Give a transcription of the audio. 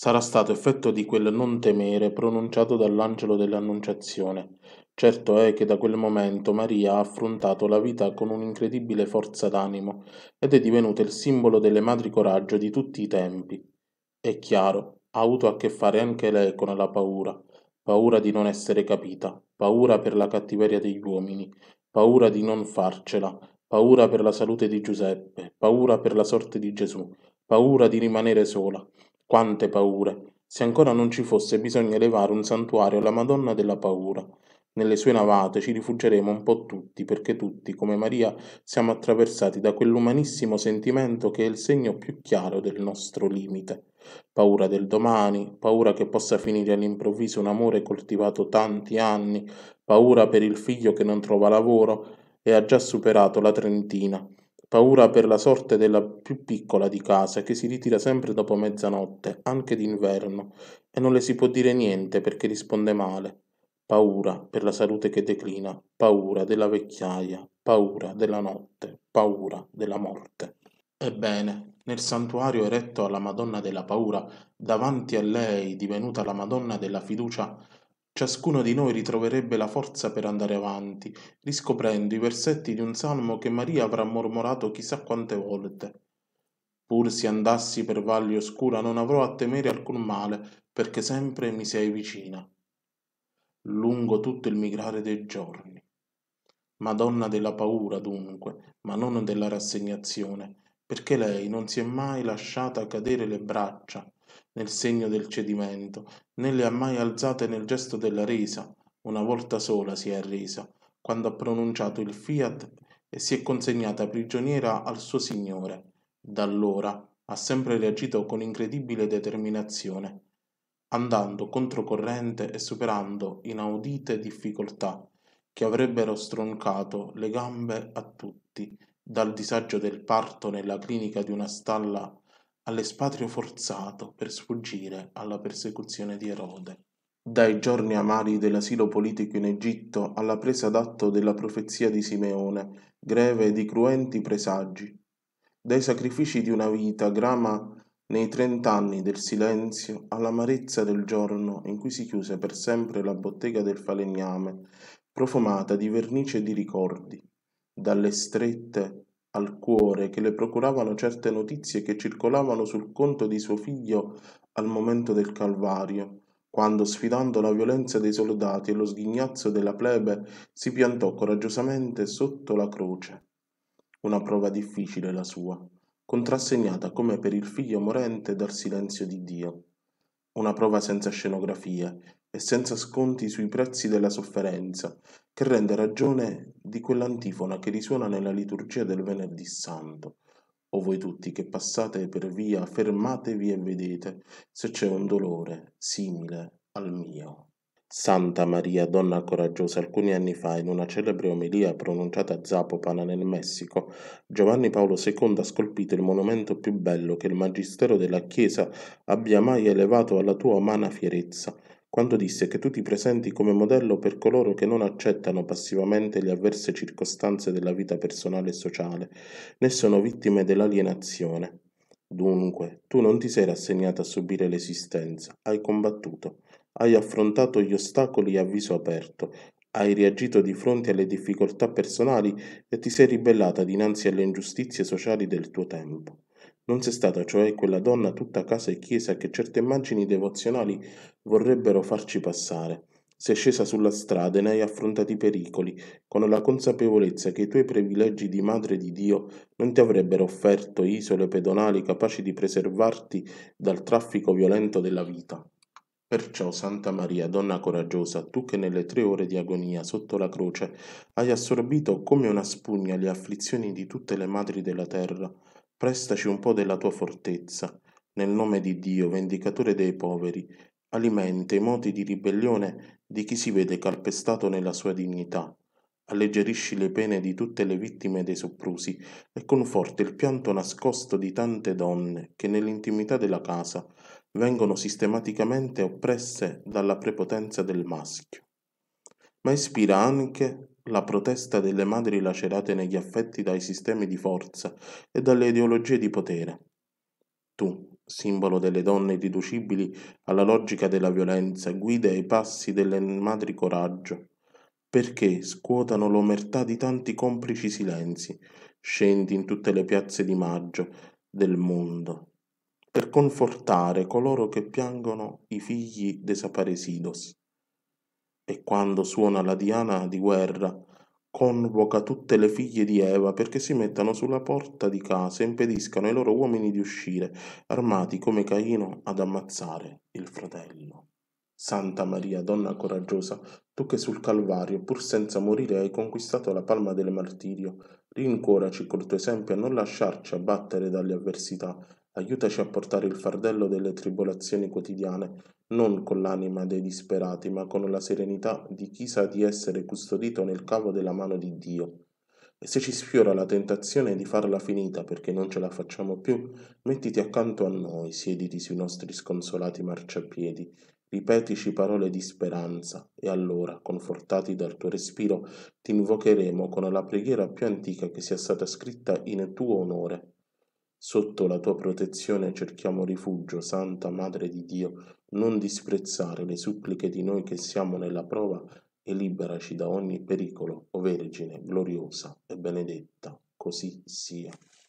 sarà stato effetto di quel non temere pronunciato dall'angelo dell'Annunciazione. Certo è che da quel momento Maria ha affrontato la vita con un'incredibile forza d'animo ed è divenuta il simbolo delle madri coraggio di tutti i tempi. È chiaro, ha avuto a che fare anche lei con la paura, paura di non essere capita, paura per la cattiveria degli uomini, paura di non farcela, paura per la salute di Giuseppe, paura per la sorte di Gesù, paura di rimanere sola quante paure! Se ancora non ci fosse bisogno elevare un santuario alla Madonna della Paura. Nelle sue navate ci rifuggeremo un po' tutti, perché tutti, come Maria, siamo attraversati da quell'umanissimo sentimento che è il segno più chiaro del nostro limite. Paura del domani, paura che possa finire all'improvviso un amore coltivato tanti anni, paura per il figlio che non trova lavoro e ha già superato la trentina paura per la sorte della più piccola di casa che si ritira sempre dopo mezzanotte, anche d'inverno, e non le si può dire niente perché risponde male. Paura per la salute che declina, paura della vecchiaia, paura della notte, paura della morte. Ebbene, nel santuario eretto alla Madonna della paura, davanti a lei divenuta la Madonna della fiducia, Ciascuno di noi ritroverebbe la forza per andare avanti, riscoprendo i versetti di un salmo che Maria avrà mormorato chissà quante volte. Pur se andassi per valli oscura non avrò a temere alcun male, perché sempre mi sei vicina. Lungo tutto il migrare dei giorni. Madonna della paura, dunque, ma non della rassegnazione, perché lei non si è mai lasciata cadere le braccia, nel segno del cedimento, né le ha mai alzate nel gesto della resa. Una volta sola si è arresa, quando ha pronunciato il fiat e si è consegnata prigioniera al suo signore. Da allora ha sempre reagito con incredibile determinazione, andando controcorrente e superando inaudite difficoltà che avrebbero stroncato le gambe a tutti, dal disagio del parto nella clinica di una stalla all'espatrio forzato per sfuggire alla persecuzione di Erode. Dai giorni amari dell'asilo politico in Egitto alla presa d'atto della profezia di Simeone, greve di cruenti presagi. Dai sacrifici di una vita grama nei trent'anni del silenzio all'amarezza del giorno in cui si chiuse per sempre la bottega del falegname, profumata di vernice e di ricordi. Dalle strette al cuore che le procuravano certe notizie che circolavano sul conto di suo figlio al momento del Calvario, quando, sfidando la violenza dei soldati e lo sghignazzo della plebe, si piantò coraggiosamente sotto la croce. Una prova difficile la sua, contrassegnata come per il figlio morente dal silenzio di Dio. Una prova senza scenografie e senza sconti sui prezzi della sofferenza, che rende ragione di quell'antifona che risuona nella liturgia del venerdì santo. O voi tutti che passate per via, fermatevi e vedete se c'è un dolore simile al mio. Santa Maria, donna coraggiosa, alcuni anni fa, in una celebre omelia pronunciata a Zapopana nel Messico, Giovanni Paolo II ha scolpito il monumento più bello che il Magistero della Chiesa abbia mai elevato alla tua umana fierezza, quando disse che tu ti presenti come modello per coloro che non accettano passivamente le avverse circostanze della vita personale e sociale, né sono vittime dell'alienazione. Dunque, tu non ti sei rassegnato a subire l'esistenza, hai combattuto, hai affrontato gli ostacoli a viso aperto, hai reagito di fronte alle difficoltà personali e ti sei ribellata dinanzi alle ingiustizie sociali del tuo tempo. Non sei stata cioè quella donna tutta casa e chiesa che certe immagini devozionali vorrebbero farci passare. Sei scesa sulla strada e ne hai affrontati i pericoli, con la consapevolezza che i tuoi privilegi di madre di Dio non ti avrebbero offerto isole pedonali capaci di preservarti dal traffico violento della vita. Perciò, Santa Maria, donna coraggiosa, tu che nelle tre ore di agonia sotto la croce hai assorbito come una spugna le afflizioni di tutte le madri della terra, prestaci un po' della tua fortezza, nel nome di Dio, vendicatore dei poveri, alimenta i moti di ribellione di chi si vede calpestato nella sua dignità, alleggerisci le pene di tutte le vittime dei soprusi e conforta il pianto nascosto di tante donne che nell'intimità della casa vengono sistematicamente oppresse dalla prepotenza del maschio. Ma ispira anche la protesta delle madri lacerate negli affetti dai sistemi di forza e dalle ideologie di potere. Tu, simbolo delle donne deducibili alla logica della violenza, guida i passi delle madri coraggio. Perché scuotano l'omertà di tanti complici silenzi, scendi in tutte le piazze di maggio del mondo, per confortare coloro che piangono i figli desaparecidos e quando suona la diana di guerra, convoca tutte le figlie di Eva perché si mettano sulla porta di casa e impediscano ai loro uomini di uscire, armati come Caino ad ammazzare il fratello. Santa Maria, donna coraggiosa, tu che sul Calvario, pur senza morire, hai conquistato la palma del martirio, rincuoraci col tuo esempio a non lasciarci abbattere dalle avversità Aiutaci a portare il fardello delle tribolazioni quotidiane, non con l'anima dei disperati, ma con la serenità di chi sa di essere custodito nel cavo della mano di Dio. E se ci sfiora la tentazione di farla finita perché non ce la facciamo più, mettiti accanto a noi, siediti sui nostri sconsolati marciapiedi, ripetici parole di speranza e allora, confortati dal tuo respiro, ti invocheremo con la preghiera più antica che sia stata scritta in tuo onore. Sotto la tua protezione cerchiamo rifugio, Santa Madre di Dio, non disprezzare le suppliche di noi che siamo nella prova e liberaci da ogni pericolo, o Vergine gloriosa e benedetta, così sia.